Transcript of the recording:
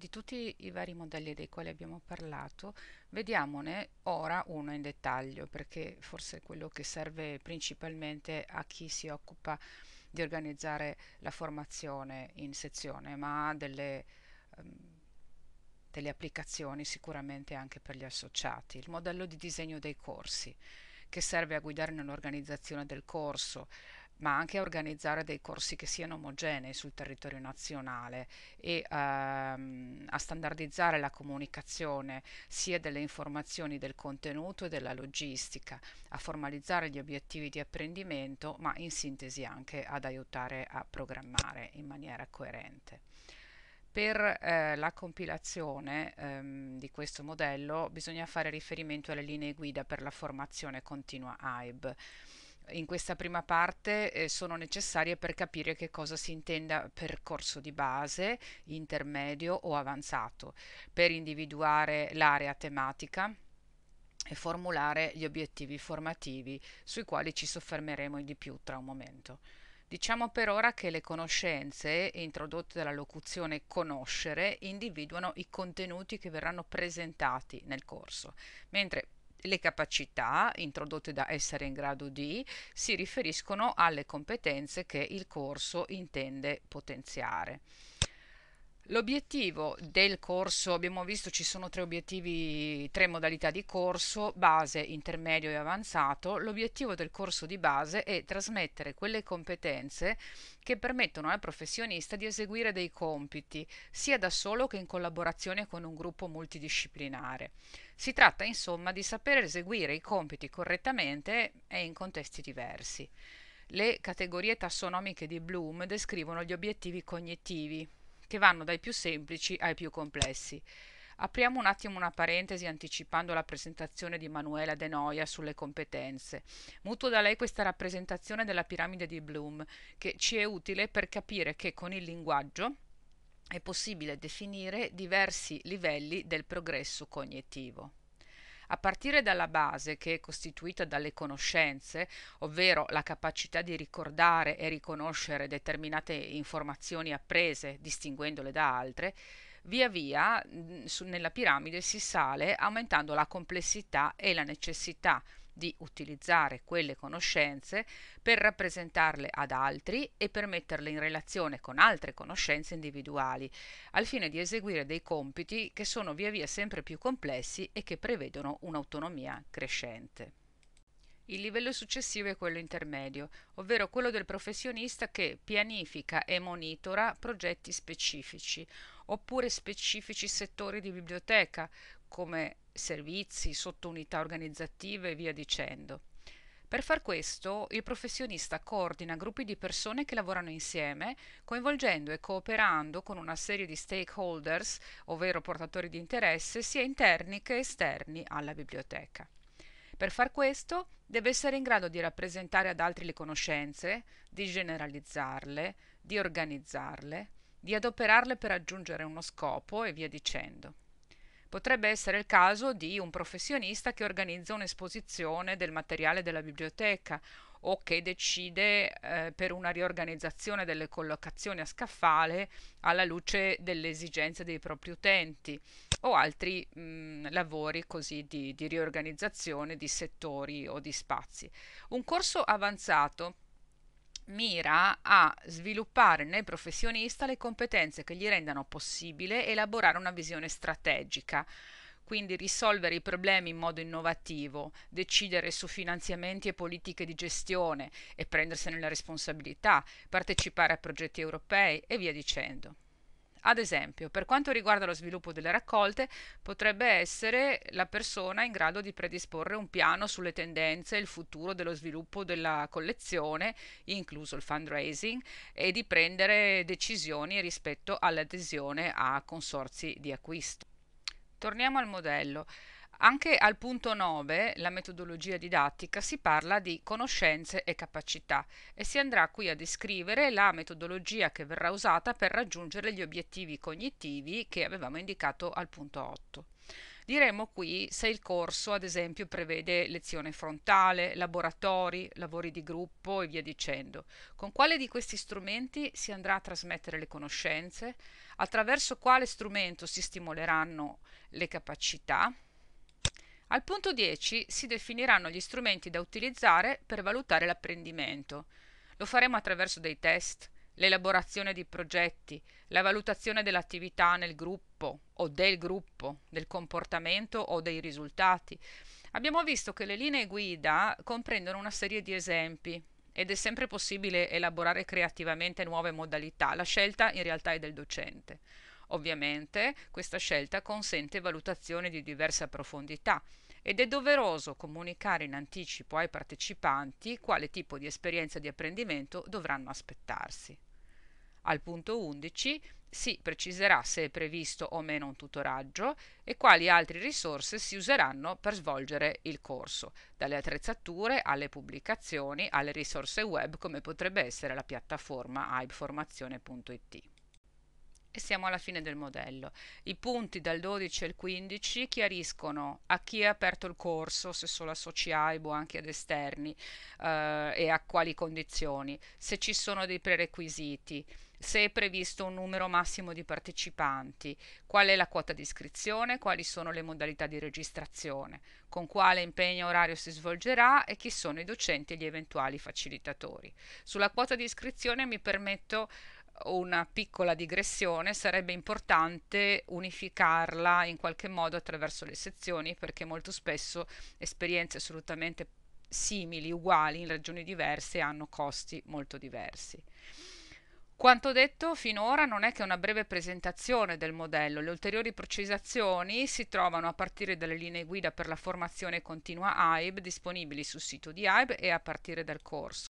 Di tutti i vari modelli dei quali abbiamo parlato, vediamone ora uno in dettaglio, perché forse è quello che serve principalmente a chi si occupa di organizzare la formazione in sezione, ma delle, um, delle applicazioni sicuramente anche per gli associati. Il modello di disegno dei corsi, che serve a guidare nell'organizzazione del corso, ma anche a organizzare dei corsi che siano omogenei sul territorio nazionale e ehm, a standardizzare la comunicazione sia delle informazioni del contenuto e della logistica, a formalizzare gli obiettivi di apprendimento, ma in sintesi anche ad aiutare a programmare in maniera coerente. Per eh, la compilazione ehm, di questo modello bisogna fare riferimento alle linee guida per la formazione continua AIB in questa prima parte eh, sono necessarie per capire che cosa si intenda per corso di base, intermedio o avanzato, per individuare l'area tematica e formulare gli obiettivi formativi sui quali ci soffermeremo di più tra un momento. Diciamo per ora che le conoscenze introdotte dalla locuzione conoscere individuano i contenuti che verranno presentati nel corso, mentre le capacità, introdotte da essere in grado di, si riferiscono alle competenze che il corso intende potenziare. L'obiettivo del corso, abbiamo visto ci sono tre obiettivi, tre modalità di corso, base, intermedio e avanzato. L'obiettivo del corso di base è trasmettere quelle competenze che permettono al professionista di eseguire dei compiti, sia da solo che in collaborazione con un gruppo multidisciplinare. Si tratta insomma di sapere eseguire i compiti correttamente e in contesti diversi. Le categorie tassonomiche di Bloom descrivono gli obiettivi cognitivi, che vanno dai più semplici ai più complessi. Apriamo un attimo una parentesi anticipando la presentazione di Manuela De Noia sulle competenze. Mutuo da lei questa rappresentazione della piramide di Bloom, che ci è utile per capire che con il linguaggio è possibile definire diversi livelli del progresso cognitivo. A partire dalla base, che è costituita dalle conoscenze, ovvero la capacità di ricordare e riconoscere determinate informazioni apprese, distinguendole da altre, via via mm, su, nella piramide si sale aumentando la complessità e la necessità di utilizzare quelle conoscenze per rappresentarle ad altri e per metterle in relazione con altre conoscenze individuali, al fine di eseguire dei compiti che sono via via sempre più complessi e che prevedono un'autonomia crescente. Il livello successivo è quello intermedio, ovvero quello del professionista che pianifica e monitora progetti specifici, oppure specifici settori di biblioteca, come servizi, sottounità organizzative e via dicendo. Per far questo, il professionista coordina gruppi di persone che lavorano insieme, coinvolgendo e cooperando con una serie di stakeholders, ovvero portatori di interesse, sia interni che esterni alla biblioteca. Per far questo deve essere in grado di rappresentare ad altri le conoscenze, di generalizzarle, di organizzarle, di adoperarle per raggiungere uno scopo e via dicendo. Potrebbe essere il caso di un professionista che organizza un'esposizione del materiale della biblioteca o che decide eh, per una riorganizzazione delle collocazioni a scaffale alla luce delle esigenze dei propri utenti o altri mh, mm, lavori così di, di riorganizzazione di settori o di spazi. Un corso avanzato mira a sviluppare nel professionista le competenze che gli rendano possibile elaborare una visione strategica, quindi risolvere i problemi in modo innovativo, decidere su finanziamenti e politiche di gestione e prendersene la responsabilità, partecipare a progetti europei e via dicendo. Ad esempio, per quanto riguarda lo sviluppo delle raccolte, potrebbe essere la persona in grado di predisporre un piano sulle tendenze e il futuro dello sviluppo della collezione, incluso il fundraising, e di prendere decisioni rispetto all'adesione a consorzi di acquisto. Torniamo al modello. Anche al punto 9, la metodologia didattica, si parla di conoscenze e capacità e si andrà qui a descrivere la metodologia che verrà usata per raggiungere gli obiettivi cognitivi che avevamo indicato al punto 8. Diremo qui se il corso, ad esempio, prevede lezione frontale, laboratori, lavori di gruppo e via dicendo. Con quale di questi strumenti si andrà a trasmettere le conoscenze? Attraverso quale strumento si stimoleranno le capacità? Al punto 10 si definiranno gli strumenti da utilizzare per valutare l'apprendimento. Lo faremo attraverso dei test, l'elaborazione di progetti, la valutazione dell'attività nel gruppo o del gruppo, del comportamento o dei risultati. Abbiamo visto che le linee guida comprendono una serie di esempi ed è sempre possibile elaborare creativamente nuove modalità. La scelta in realtà è del docente. Ovviamente questa scelta consente valutazioni di diversa profondità ed è doveroso comunicare in anticipo ai partecipanti quale tipo di esperienza di apprendimento dovranno aspettarsi. Al punto 11 si preciserà se è previsto o meno un tutoraggio e quali altre risorse si useranno per svolgere il corso, dalle attrezzature alle pubblicazioni alle risorse web come potrebbe essere la piattaforma aibformazione.it e siamo alla fine del modello. I punti dal 12 al 15 chiariscono a chi è aperto il corso, se solo a SOCIAIB boh, o anche ad esterni eh, e a quali condizioni, se ci sono dei prerequisiti, se è previsto un numero massimo di partecipanti, qual è la quota di iscrizione, quali sono le modalità di registrazione, con quale impegno orario si svolgerà e chi sono i docenti e gli eventuali facilitatori. Sulla quota di iscrizione mi permetto una piccola digressione, sarebbe importante unificarla in qualche modo attraverso le sezioni perché molto spesso esperienze assolutamente simili, uguali in regioni diverse hanno costi molto diversi. Quanto detto finora non è che una breve presentazione del modello, le ulteriori precisazioni si trovano a partire dalle linee guida per la formazione continua AIB disponibili sul sito di AIB e a partire dal corso.